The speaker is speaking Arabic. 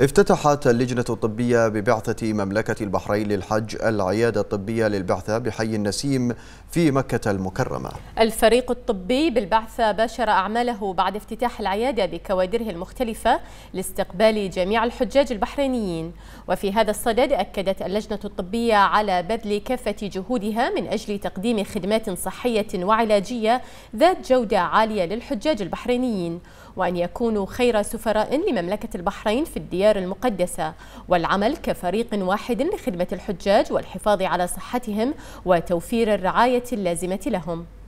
افتتحت اللجنة الطبية ببعثة مملكة البحرين للحج العيادة الطبية للبعثة بحي النسيم في مكة المكرمة الفريق الطبي بالبعثة باشر أعماله بعد افتتاح العيادة بكوادره المختلفة لاستقبال جميع الحجاج البحرينيين وفي هذا الصدد أكدت اللجنة الطبية على بذل كافة جهودها من أجل تقديم خدمات صحية وعلاجية ذات جودة عالية للحجاج البحرينيين وأن يكونوا خير سفراء لمملكة البحرين في الديار الديار المقدسة والعمل كفريق واحد لخدمة الحجاج والحفاظ على صحتهم وتوفير الرعاية اللازمة لهم